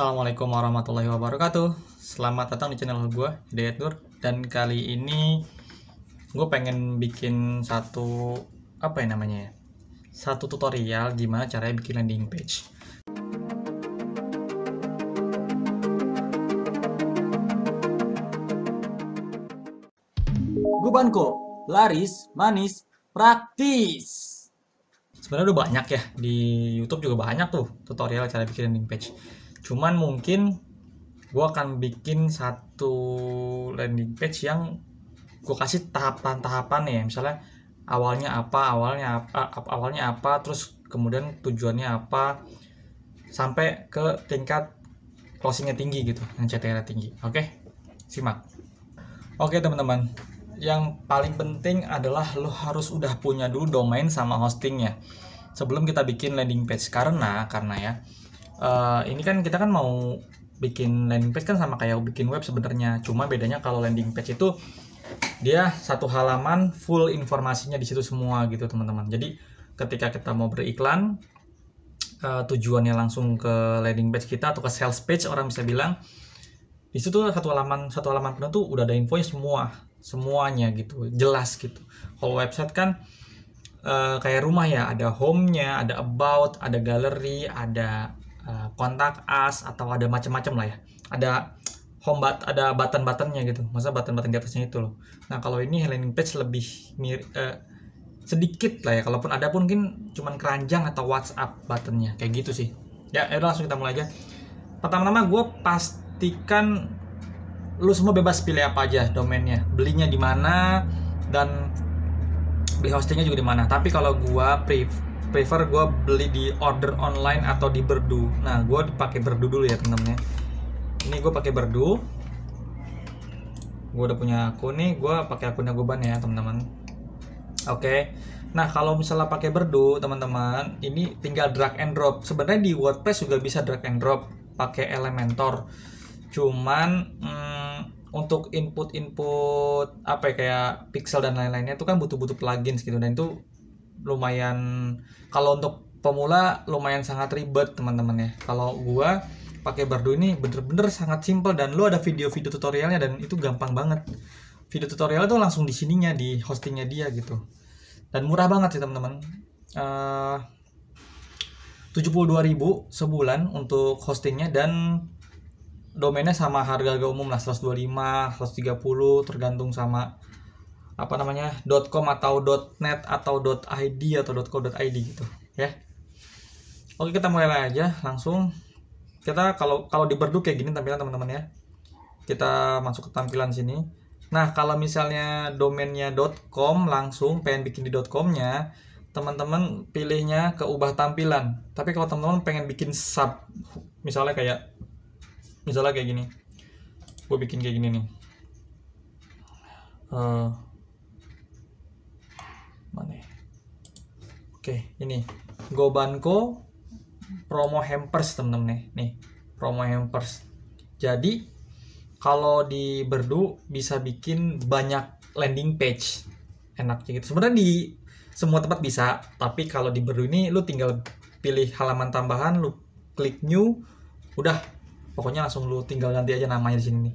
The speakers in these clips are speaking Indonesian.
Assalamualaikum warahmatullahi wabarakatuh Selamat datang di channel gue Hidayat Nur Dan kali ini Gue pengen bikin satu Apa ya namanya ya Satu tutorial gimana caranya bikin landing page Gue Banko Laris, manis, praktis Sebenarnya udah banyak ya Di Youtube juga banyak tuh Tutorial cara bikin landing page cuman mungkin gue akan bikin satu landing page yang gue kasih tahapan-tahapan ya misalnya awalnya apa awalnya apa awalnya apa terus kemudian tujuannya apa sampai ke tingkat closingnya tinggi gitu yang CTR tinggi oke okay? simak oke okay, teman-teman yang paling penting adalah lo harus udah punya dulu domain sama hostingnya sebelum kita bikin landing page karena karena ya uh, ini kan kita kan mau bikin landing page kan sama kayak bikin web sebenarnya. Cuma bedanya kalau landing page itu dia satu halaman full informasinya di situ semua gitu teman-teman. Jadi ketika kita mau beriklan uh, tujuannya langsung ke landing page kita atau ke sales page orang bisa bilang di situ satu halaman satu halaman penuh tuh udah ada infonya semua semuanya gitu jelas gitu. Kalau website kan uh, kayak rumah ya ada home-nya, ada about, ada galeri, ada Eh, kontak as atau ada macam-macam lah ya ada home button, ada button-buttonnya gitu masa button-button di atasnya itu loh nah kalau ini landing page lebih mir uh, sedikit lah ya kalaupun ada pun mungkin cuman keranjang atau WhatsApp buttonnya kayak gitu sih ya itu ya langsung kita mulai aja pertama-tama gue pastikan lu semua bebas pilih apa aja domainnya belinya di mana dan beli hostingnya juga di mana tapi kalau gue prefer gue beli di order online atau di berdu nah gue pakai berdu dulu ya temen ya ini gue pakai berdu gue udah punya akun nih gue pakai akunnya goban ya teman-teman oke okay. Nah, kalau misalnya pakai Berdu, teman-teman, ini tinggal drag and drop. Sebenarnya di WordPress juga bisa drag and drop pakai Elementor. Cuman hmm, untuk input-input apa ya kayak pixel dan lain-lainnya itu kan butuh-butuh plugin gitu dan itu lumayan kalau untuk pemula lumayan sangat ribet teman-teman ya kalau gua pakai Bardu ini bener-bener sangat simple dan lu ada video-video tutorialnya dan itu gampang banget video tutorial itu langsung di sininya di hostingnya dia gitu dan murah banget sih teman-teman eh, uh, 72.000 sebulan untuk hostingnya dan domainnya sama harga-harga umum lah 125, 130 tergantung sama apa namanya .com atau .net atau .id atau .co.id gitu ya. Oke kita mulai aja langsung kita kalau kalau di berdu kayak gini tampilan teman-teman ya. Kita masuk ke tampilan sini. Nah kalau misalnya domainnya .com langsung pengen bikin di .com-nya teman-teman pilihnya ke ubah tampilan. Tapi kalau teman-teman pengen bikin sub misalnya kayak misalnya kayak gini. Gue bikin kayak gini nih. Eh, Oke, ini Gobanko promo hampers temen-temen nih. Nih, promo hampers. Jadi kalau di Berdu bisa bikin banyak landing page. Enaknya gitu. Sebenarnya di semua tempat bisa, tapi kalau di Berdu ini lu tinggal pilih halaman tambahan, lu klik new, udah pokoknya langsung lu tinggal ganti aja namanya di sini nih.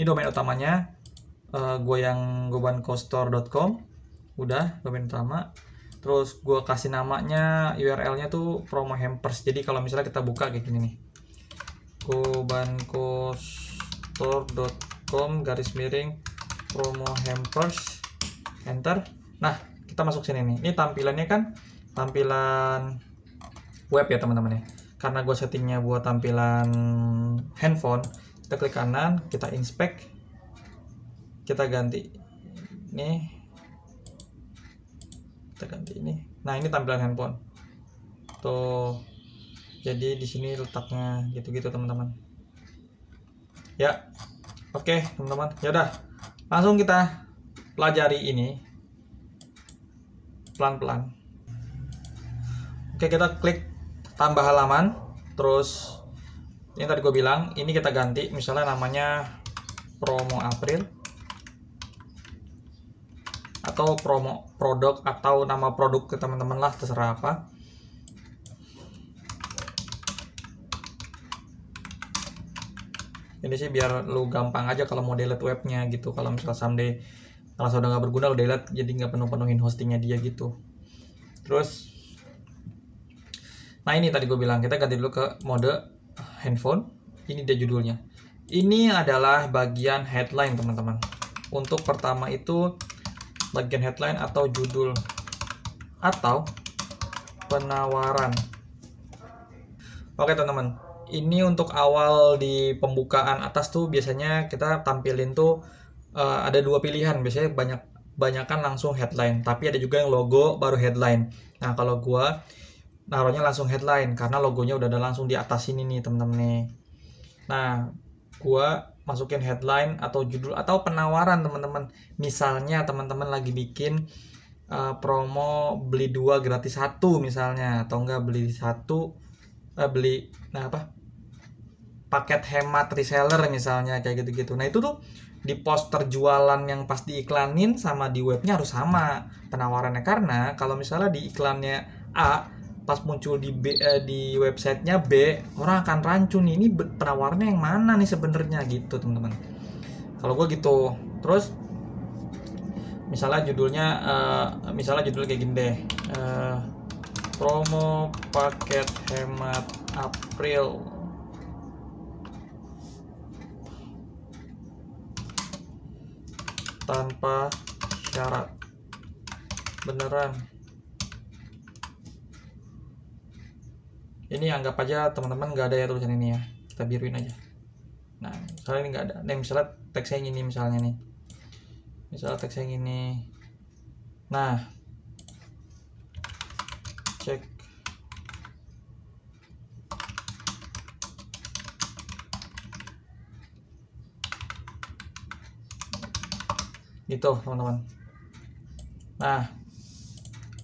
Ini domain utamanya uh, eh, gue yang udah domain utama terus gue kasih namanya URL-nya tuh promo hampers jadi kalau misalnya kita buka kayak gini nih kobankostore.com garis miring promo hampers enter nah kita masuk sini nih ini tampilannya kan tampilan web ya teman-teman ya karena gue settingnya buat tampilan handphone kita klik kanan kita inspect kita ganti nih kita ganti ini nah ini tampilan handphone tuh jadi di sini letaknya gitu-gitu teman-teman ya oke okay, teman-teman ya udah langsung kita pelajari ini pelan-pelan oke kita klik tambah halaman terus ini tadi gue bilang ini kita ganti misalnya namanya promo April atau promo produk atau nama produk ke teman-teman lah terserah apa ini sih biar lu gampang aja kalau mau delete webnya gitu kalau misalnya someday kalau sudah nggak berguna lu delete jadi nggak penuh-penuhin hostingnya dia gitu terus nah ini tadi gue bilang kita ganti dulu ke mode handphone ini dia judulnya ini adalah bagian headline teman-teman untuk pertama itu bagian headline atau judul atau penawaran. Oke teman-teman, ini untuk awal di pembukaan atas tuh biasanya kita tampilin tuh uh, ada dua pilihan, biasanya banyak banyakkan langsung headline, tapi ada juga yang logo baru headline. Nah, kalau gua naruhnya langsung headline karena logonya udah ada langsung di atas sini nih, teman-teman nih. Nah, gua masukin headline atau judul atau penawaran teman-teman misalnya teman-teman lagi bikin uh, promo beli dua gratis satu misalnya atau enggak beli satu uh, beli nah apa paket hemat reseller misalnya kayak gitu-gitu nah itu tuh di poster jualan yang pas diiklanin sama di webnya harus sama penawarannya karena kalau misalnya di iklannya A pas muncul di B, eh, di websitenya B orang akan rancu nih ini penawarnya yang mana nih sebenarnya gitu teman-teman kalau gue gitu terus misalnya judulnya uh, misalnya judul kayak gini deh uh, promo paket hemat April tanpa syarat beneran ini anggap aja teman-teman nggak ada ya tulisan ini ya kita biruin aja nah misalnya ini nggak ada nih misalnya teks yang ini misalnya nih misalnya teks yang ini nah cek gitu teman-teman nah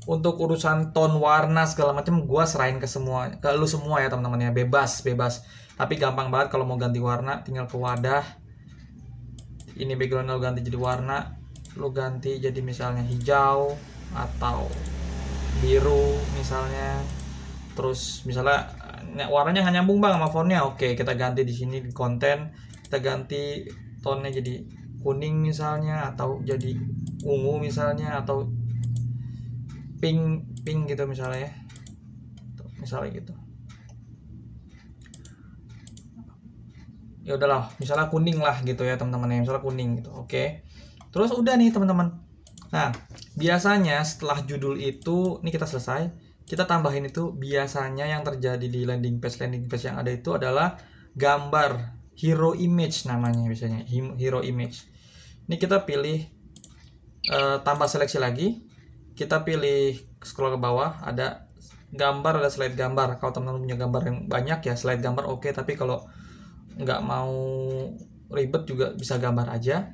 untuk urusan tone warna segala macam gua serahin ke semua ke lu semua ya teman-teman ya bebas bebas tapi gampang banget kalau mau ganti warna tinggal ke wadah ini background lu ganti jadi warna lu ganti jadi misalnya hijau atau biru misalnya terus misalnya warnanya nggak nyambung bang sama fontnya oke kita ganti di sini di konten kita ganti tone jadi kuning misalnya atau jadi ungu misalnya atau ping ping gitu misalnya ya misalnya gitu ya udahlah misalnya kuning lah gitu ya teman-teman ya misalnya kuning gitu oke terus udah nih teman-teman nah biasanya setelah judul itu ini kita selesai kita tambahin itu biasanya yang terjadi di landing page landing page yang ada itu adalah gambar hero image namanya biasanya hero image ini kita pilih uh, tambah seleksi lagi kita pilih scroll ke bawah ada gambar ada slide gambar kalau teman-teman punya gambar yang banyak ya slide gambar oke okay. tapi kalau nggak mau ribet juga bisa gambar aja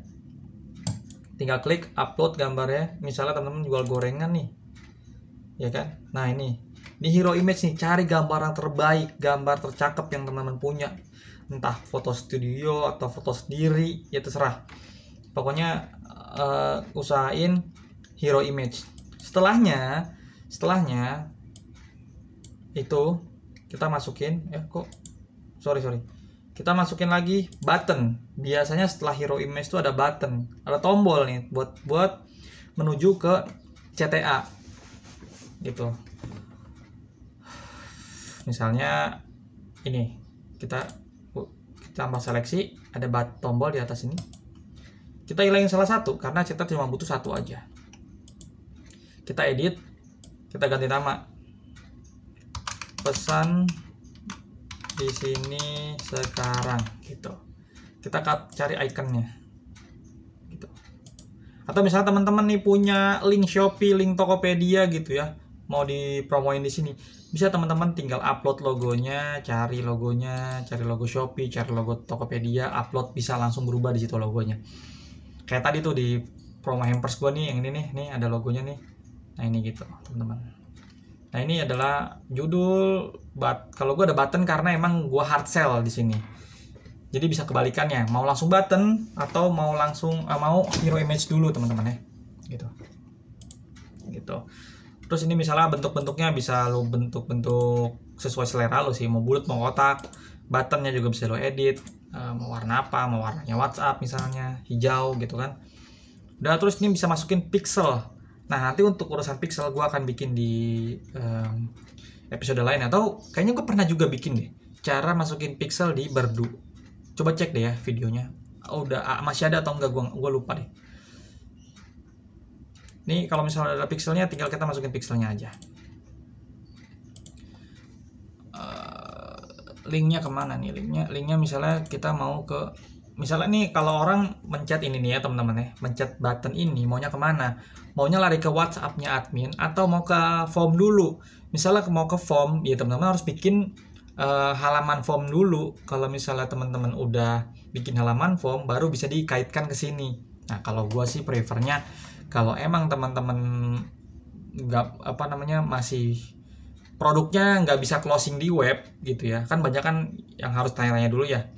tinggal klik upload gambarnya misalnya teman-teman jual gorengan nih ya kan nah ini di hero image nih cari gambar yang terbaik gambar tercakep yang teman-teman punya entah foto studio atau foto sendiri ya terserah pokoknya uh, usahain hero image setelahnya setelahnya itu kita masukin eh kok sorry sorry kita masukin lagi button biasanya setelah hero image itu ada button ada tombol nih buat buat menuju ke CTA gitu misalnya ini kita kita tambah seleksi ada bat tombol di atas ini kita hilangin salah satu karena cta cuma butuh satu aja kita edit kita ganti nama pesan di sini sekarang gitu kita cari ikonnya gitu atau misalnya teman-teman nih punya link Shopee link Tokopedia gitu ya mau dipromoin di sini bisa teman-teman tinggal upload logonya cari logonya cari logo Shopee cari logo Tokopedia upload bisa langsung berubah di situ logonya kayak tadi tuh di promo hampers gue nih yang ini nih nih ada logonya nih nah ini gitu teman-teman nah ini adalah judul bat kalau gue ada button karena emang gue hard sell di sini jadi bisa kebalikannya mau langsung button atau mau langsung uh, mau hero image dulu teman-teman ya gitu gitu terus ini misalnya bentuk-bentuknya bisa lo bentuk-bentuk sesuai selera lo sih mau bulat mau kotak buttonnya juga bisa lo edit eh, mau warna apa mau warnanya WhatsApp misalnya hijau gitu kan dan terus ini bisa masukin pixel Nah nanti untuk urusan pixel gue akan bikin di um, episode lain atau kayaknya gue pernah juga bikin deh cara masukin pixel di berdu. Coba cek deh ya videonya. Oh, udah masih ada atau enggak gue gua lupa deh. Nih kalau misalnya ada pixelnya tinggal kita masukin pixelnya aja. Uh, linknya kemana nih linknya? Linknya misalnya kita mau ke misalnya nih kalau orang mencet ini nih ya teman-teman ya mencet button ini maunya kemana maunya lari ke WhatsAppnya admin atau mau ke form dulu misalnya mau ke form ya teman-teman harus bikin uh, halaman form dulu kalau misalnya teman-teman udah bikin halaman form baru bisa dikaitkan ke sini nah kalau gua sih prefernya kalau emang teman-teman nggak apa namanya masih produknya nggak bisa closing di web gitu ya kan banyak kan yang harus tanya-tanya dulu ya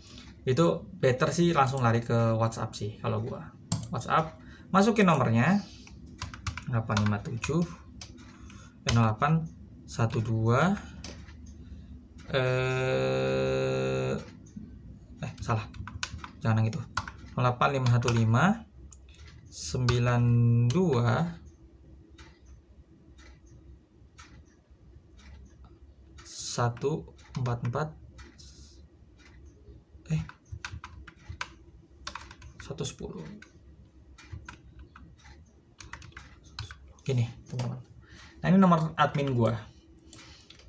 itu better sih langsung lari ke WhatsApp sih kalau gua WhatsApp masukin nomornya 857 08 12 eh eh salah jangan yang itu 08515 92 144 eh 110 sepuluh, gini, teman-teman nah ini nomor admin gua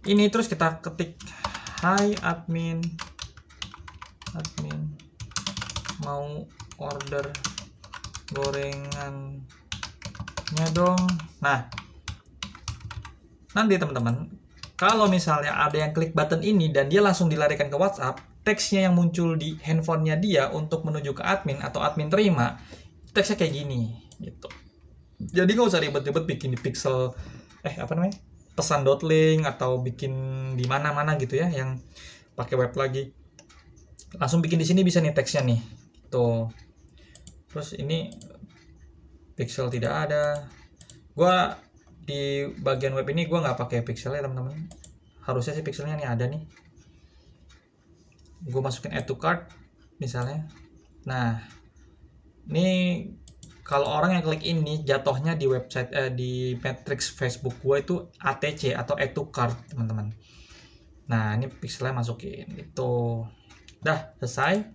ini terus kita ketik hai admin admin mau order gorengannya dong nah nanti teman-teman kalau misalnya ada yang klik button ini dan dia langsung dilarikan ke WhatsApp teksnya yang muncul di handphonenya dia untuk menuju ke admin atau admin terima teksnya kayak gini gitu jadi nggak usah ribet-ribet bikin di pixel eh apa namanya pesan dot link atau bikin di mana-mana gitu ya yang pakai web lagi langsung bikin di sini bisa nih teksnya nih tuh gitu. terus ini pixel tidak ada gua di bagian web ini gua nggak pakai pixel ya teman-teman harusnya sih pixelnya nih ada nih gue masukin add to cart misalnya nah ini kalau orang yang klik ini jatuhnya di website eh, di matrix Facebook gue itu ATC atau add to cart teman-teman nah ini pixelnya masukin itu dah selesai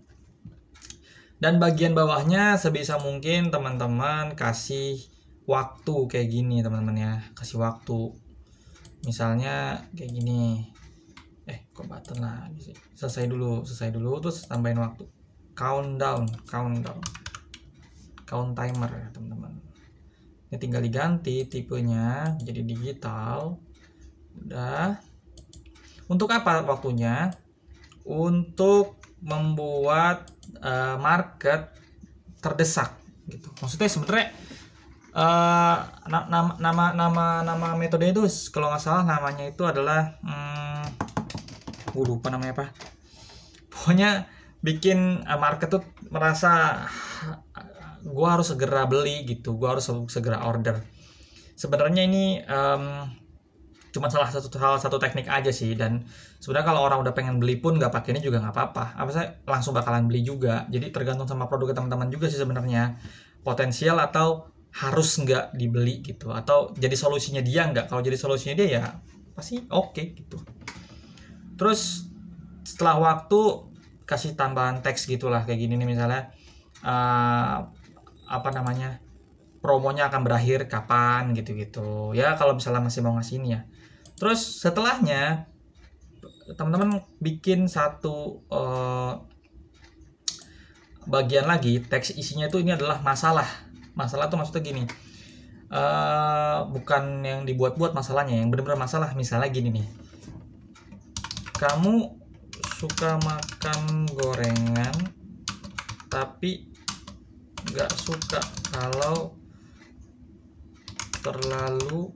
dan bagian bawahnya sebisa mungkin teman-teman kasih waktu kayak gini teman-teman ya kasih waktu misalnya kayak gini eh kok button lagi sih selesai dulu selesai dulu terus tambahin waktu countdown countdown count timer ya teman-teman ini tinggal diganti tipenya jadi digital udah untuk apa waktunya untuk membuat uh, market terdesak gitu maksudnya sebenarnya uh, nama nama nama nama metode itu kalau nggak salah namanya itu adalah hmm, aku lupa namanya apa pokoknya bikin eh, market tuh merasa gue harus segera beli gitu gue harus segera order sebenarnya ini um, cuma salah satu salah satu teknik aja sih dan sebenarnya kalau orang udah pengen beli pun nggak pakai ini juga nggak apa-apa apa saya langsung bakalan beli juga jadi tergantung sama produk teman-teman juga sih sebenarnya potensial atau harus nggak dibeli gitu atau jadi solusinya dia nggak kalau jadi solusinya dia ya pasti oke okay, gitu terus setelah waktu kasih tambahan teks gitulah kayak gini nih misalnya uh, apa namanya promonya akan berakhir kapan gitu-gitu ya kalau misalnya masih mau ngasih ini ya terus setelahnya teman-teman bikin satu uh, bagian lagi teks isinya itu ini adalah masalah masalah tuh maksudnya gini uh, bukan yang dibuat-buat masalahnya yang benar-benar masalah misalnya gini nih kamu suka makan gorengan tapi nggak suka kalau terlalu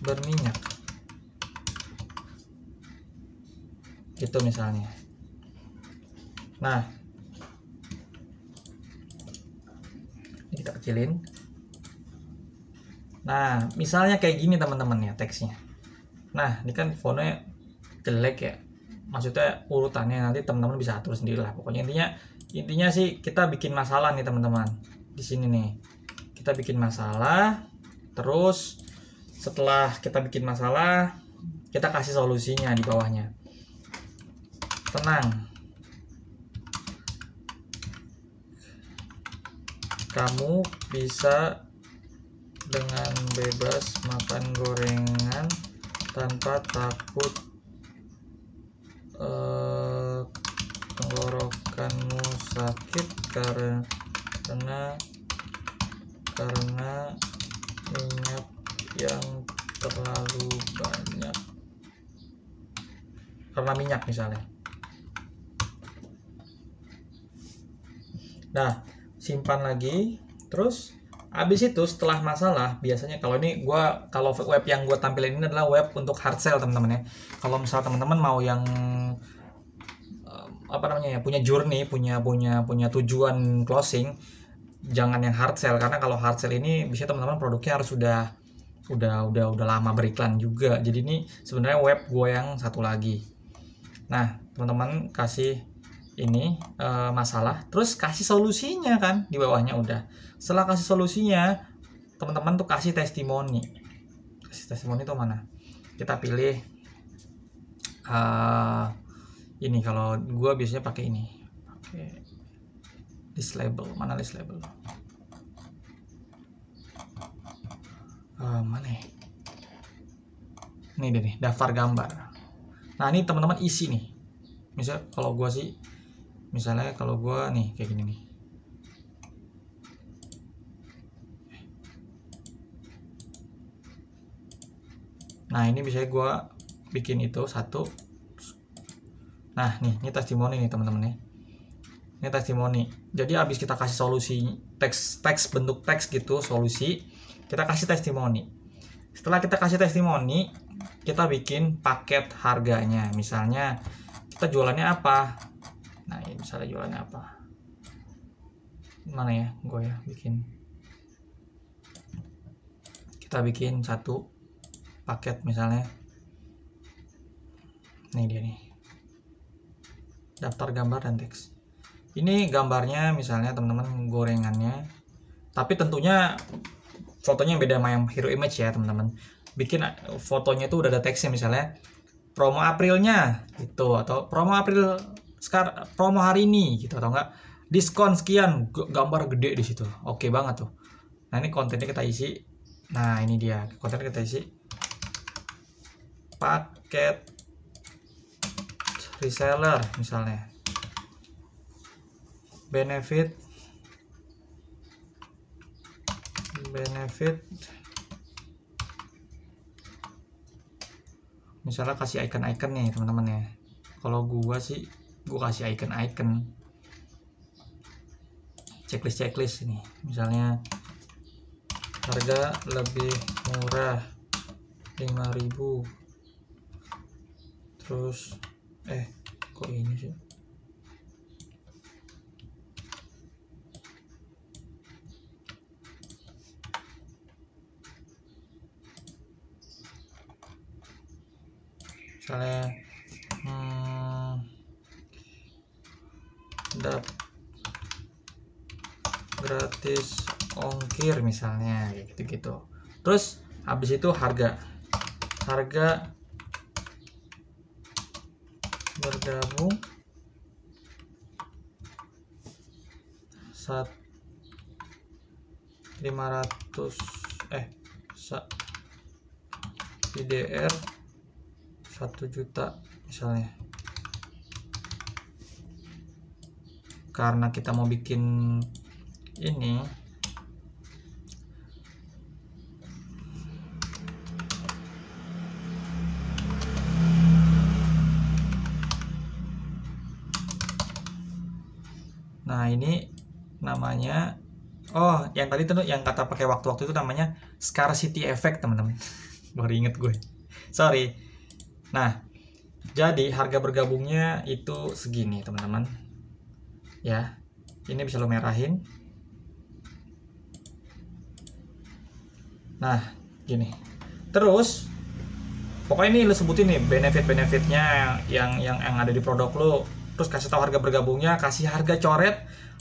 berminyak Itu misalnya nah ini kita kecilin nah misalnya kayak gini teman-teman ya teksnya nah ini kan fontnya jelek ya maksudnya urutannya nanti teman-teman bisa atur sendiri lah pokoknya intinya intinya sih kita bikin masalah nih teman-teman di sini nih kita bikin masalah terus setelah kita bikin masalah kita kasih solusinya di bawahnya tenang kamu bisa dengan bebas makan gorengan tanpa takut sakit karena karena minyak yang terlalu banyak karena minyak misalnya nah simpan lagi terus Abis itu setelah masalah biasanya kalau ini gue kalau web yang gue tampilin ini adalah web untuk hard sell teman-teman ya. Kalau misal teman-teman mau yang apa namanya ya punya journey punya punya punya tujuan closing jangan yang hard sell karena kalau hard sell ini bisa teman-teman produknya harus sudah udah udah udah lama beriklan juga jadi ini sebenarnya web gue yang satu lagi nah teman-teman kasih ini e, masalah terus kasih solusinya kan di bawahnya udah setelah kasih solusinya teman-teman tuh kasih testimoni kasih testimoni tuh mana kita pilih eh, ini kalau gue biasanya pakai ini pakai list label mana list label uh, ah, mana ya? ini deh nih daftar gambar nah ini teman-teman isi nih misal kalau gue sih misalnya kalau gue nih kayak gini nih nah ini misalnya gue bikin itu satu Nah, nih, ini testimoni nih teman-teman nih. Ini testimoni. Jadi habis kita kasih solusi teks teks bentuk teks gitu, solusi, kita kasih testimoni. Setelah kita kasih testimoni, kita bikin paket harganya. Misalnya kita jualannya apa? Nah, ini misalnya jualannya apa? Mana ya? Gue ya bikin. Kita bikin satu paket misalnya. Ini dia nih daftar gambar dan teks ini gambarnya misalnya teman-teman gorengannya tapi tentunya fotonya beda sama yang hero image ya teman-teman bikin uh, fotonya itu udah ada teksnya misalnya promo Aprilnya gitu atau promo April sekar promo hari ini gitu atau enggak diskon sekian gambar gede di situ oke banget tuh nah ini kontennya kita isi nah ini dia konten kita isi paket reseller misalnya benefit benefit misalnya kasih icon-icon nih teman-teman ya kalau gua sih gua kasih icon-icon checklist checklist ini misalnya harga lebih murah 5000 terus eh kok ini sih misalnya hmm, dap gratis ongkir misalnya gitu gitu terus habis itu harga harga bergabung saat 500 eh saat IDR 1 juta misalnya karena kita mau bikin ini namanya oh yang tadi tuh yang kata pakai waktu-waktu itu namanya scarcity effect teman-teman baru inget gue sorry nah jadi harga bergabungnya itu segini teman-teman ya ini bisa lo merahin nah gini terus pokoknya ini lo sebutin nih benefit-benefitnya yang yang yang ada di produk lo terus kasih tahu harga bergabungnya kasih harga coret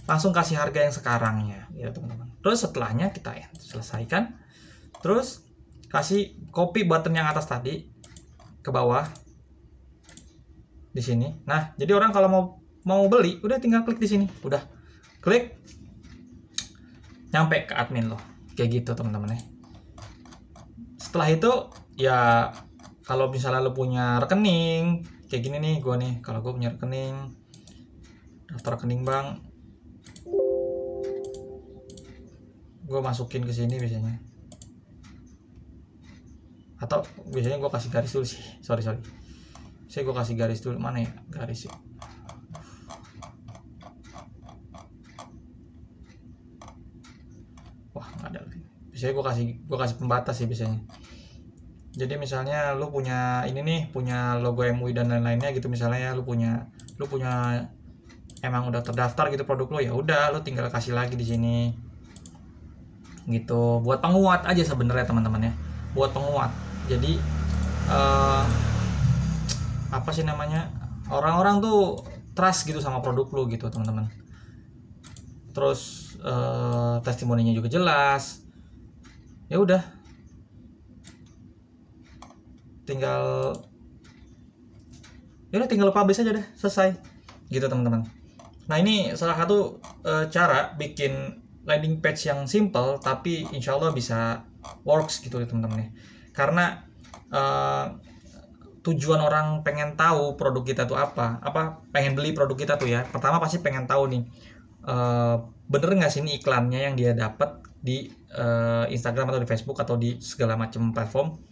langsung kasih harga yang sekarangnya ya teman-teman terus setelahnya kita selesaikan terus kasih copy button yang atas tadi ke bawah di sini nah jadi orang kalau mau mau beli udah tinggal klik di sini udah klik nyampe ke admin loh kayak gitu teman-teman ya setelah itu ya kalau misalnya lo punya rekening kayak gini nih gue nih kalau gue punya rekening daftar rekening bank gue masukin ke sini biasanya atau biasanya gue kasih garis dulu sih sorry sorry saya gue kasih garis dulu mana ya garis ya. wah nggak ada lagi biasanya gue kasih gue kasih pembatas sih biasanya jadi misalnya lu punya ini nih punya logo MUI dan lain-lainnya gitu misalnya ya lu punya lu punya emang udah terdaftar gitu produk lu ya udah lu tinggal kasih lagi di sini gitu buat penguat aja sebenarnya teman-teman ya buat penguat jadi uh, apa sih namanya orang-orang tuh trust gitu sama produk lu gitu teman-teman terus uh, testimoninya juga jelas ya udah tinggal ya udah tinggal publish aja deh selesai gitu teman-teman nah ini salah satu uh, cara bikin landing page yang simple tapi insya Allah bisa works gitu ya teman-teman ya karena uh, tujuan orang pengen tahu produk kita tuh apa apa pengen beli produk kita tuh ya pertama pasti pengen tahu nih uh, bener nggak sih ini iklannya yang dia dapat di uh, Instagram atau di Facebook atau di segala macam platform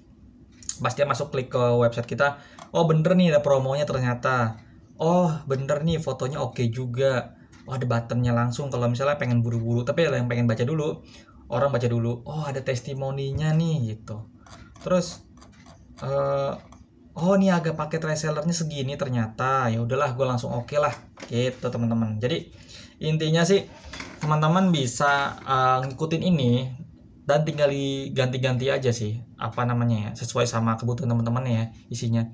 Pasti dia masuk klik ke website kita oh bener nih ada promonya ternyata oh bener nih fotonya oke okay juga oh ada buttonnya langsung kalau misalnya pengen buru-buru tapi yang pengen baca dulu orang baca dulu oh ada testimoninya nih gitu terus uh, oh ini agak paket resellernya segini ternyata ya udahlah gue langsung oke okay lah gitu teman-teman jadi intinya sih teman-teman bisa uh, ngikutin ini dan tinggal diganti-ganti aja sih apa namanya ya sesuai sama kebutuhan teman-teman ya isinya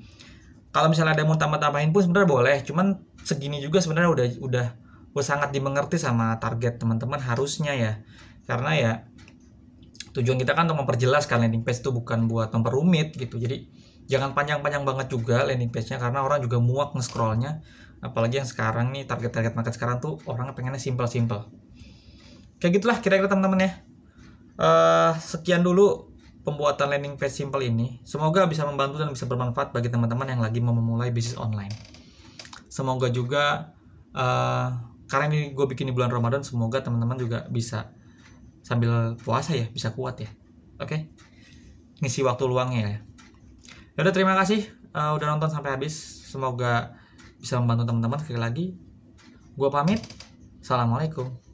kalau misalnya ada yang mau tambah-tambahin pun sebenarnya boleh cuman segini juga sebenarnya udah udah gue sangat dimengerti sama target teman-teman harusnya ya karena ya tujuan kita kan untuk memperjelas kan landing page itu bukan buat memperumit gitu jadi jangan panjang-panjang banget juga landing page-nya karena orang juga muak nge-scrollnya apalagi yang sekarang nih target-target market sekarang tuh orang pengennya simple-simple kayak gitulah kira-kira teman-teman ya uh, sekian dulu pembuatan landing page simple ini semoga bisa membantu dan bisa bermanfaat bagi teman-teman yang lagi mau memulai bisnis online semoga juga uh, karena ini gue bikin di bulan Ramadan semoga teman-teman juga bisa sambil puasa ya bisa kuat ya oke okay? ngisi waktu luangnya ya Yaudah terima kasih uh, udah nonton sampai habis semoga bisa membantu teman-teman sekali lagi gue pamit assalamualaikum